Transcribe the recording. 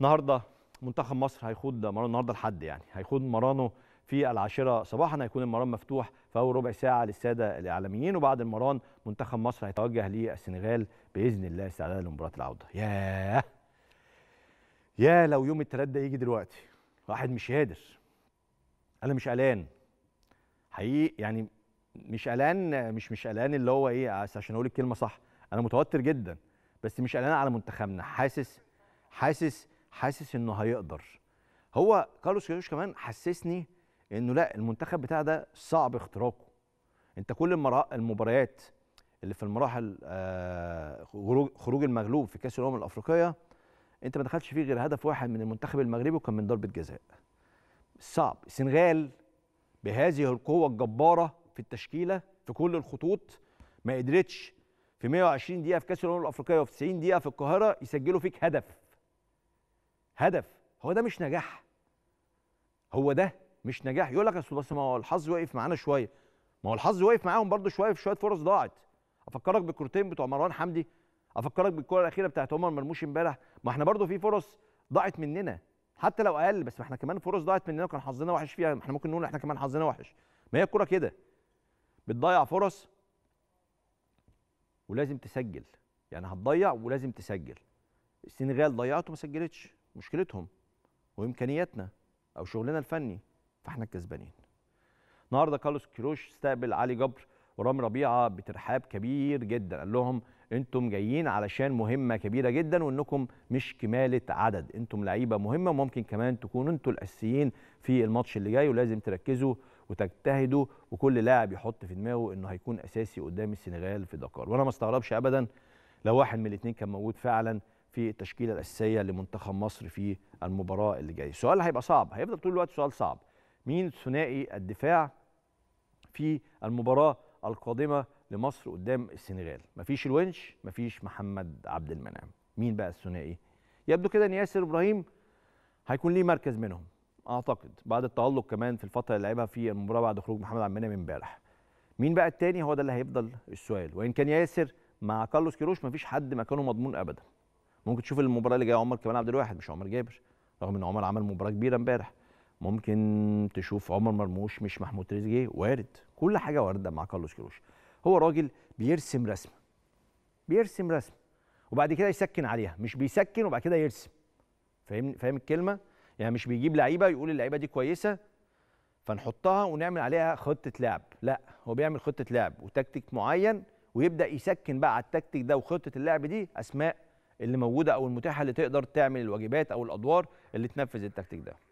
النهارده منتخب مصر هيخوض مرانه النهارده الحد يعني هيخوض مرانه في العاشرة صباحا هيكون المران مفتوح في أول ربع ساعة للسادة الإعلاميين وبعد المران منتخب مصر هيتوجه للسنغال بإذن الله استعدادا لمباراة العودة. يا يا لو يوم التلات ده يجي دلوقتي واحد مش قادر أنا مش قلقان حقيقي يعني مش قلقان مش مش قلقان اللي هو إيه عشان أقول الكلمة صح أنا متوتر جدا بس مش قلقان على منتخبنا حاسس حاسس حاسس انه هيقدر هو كارلوس كيروش كمان حسسني انه لا المنتخب بتاع ده صعب اختراقه انت كل المباريات اللي في المراحل آه، خروج خروج المغلوب في كاس الامم الافريقيه انت ما دخلتش فيه غير هدف واحد من المنتخب المغربي وكان من ضربه جزاء صعب السنغال بهذه القوه الجباره في التشكيله في كل الخطوط ما قدرتش في 120 دقيقه في كاس الامم الافريقيه وفي 90 دقيقه في القاهره يسجلوا فيك هدف هدف هو ده مش نجاح هو ده مش نجاح يقول لك اصل بس ما هو الحظ واقف معانا شويه ما هو الحظ واقف معاهم برضو شويه في شويه فرص ضاعت افكرك بالكورتين بتوع مروان حمدي افكرك بالكره الاخيره بتاعت عمر مرموش امبارح ما احنا برضو في فرص ضاعت مننا حتى لو اقل بس ما احنا كمان فرص ضاعت مننا وكان حظنا وحش فيها احنا ممكن نقول احنا كمان حظنا وحش ما هي الكوره كده بتضيع فرص ولازم تسجل يعني هتضيع ولازم تسجل السنغال ضيعت وما سجلتش مشكلتهم وامكانياتنا او شغلنا الفني فاحنا الكسبانين النهارده كارلوس كيروش استقبل علي جبر ورامي ربيعه بترحاب كبير جدا قال لهم انتم جايين علشان مهمه كبيره جدا وانكم مش كماله عدد انتم لعيبه مهمه وممكن كمان تكونوا انتم الاساسيين في الماتش اللي جاي ولازم تركزوا وتجتهدوا وكل لاعب يحط في دماغه انه هيكون اساسي قدام السنغال في دكار وانا ما استغربش ابدا لو واحد من الاثنين كان موجود فعلا في التشكيله الاساسيه لمنتخب مصر في المباراه اللي جايه السؤال هيبقى صعب هيفضل طول الوقت سؤال صعب مين ثنائي الدفاع في المباراه القادمه لمصر قدام السنغال مفيش الونش مفيش محمد عبد المنعم مين بقى الثنائي يبدو كده ان ياسر ابراهيم هيكون ليه مركز منهم اعتقد بعد التالق كمان في الفتره اللي لعبها في المباراه بعد خروج محمد عبد المنعم امبارح مين بقى التاني هو ده اللي هيفضل السؤال وان كان ياسر مع كارلوس كيروش مفيش حد مكانه مضمون ابدا ممكن تشوف المباراه اللي جايه عمر كمال عبد الواحد مش عمر جابر رغم ان عمر عمل مباراه كبيره امبارح ممكن تشوف عمر مرموش مش محمود تريزيجيه وارد كل حاجه وارده مع كارلوس كيروش هو راجل بيرسم رسمه بيرسم رسمه وبعد كده يسكن عليها مش بيسكن وبعد كده يرسم فاهم فاهم الكلمه يعني مش بيجيب لعيبه يقول اللعيبه دي كويسه فنحطها ونعمل عليها خطه لعب لا هو بيعمل خطه لعب وتكتيك معين ويبدا يسكن بقى على التكتيك ده وخطه اللعب دي اسماء اللي موجوده او المتاحه اللي تقدر تعمل الواجبات او الادوار اللي تنفذ التكتيك ده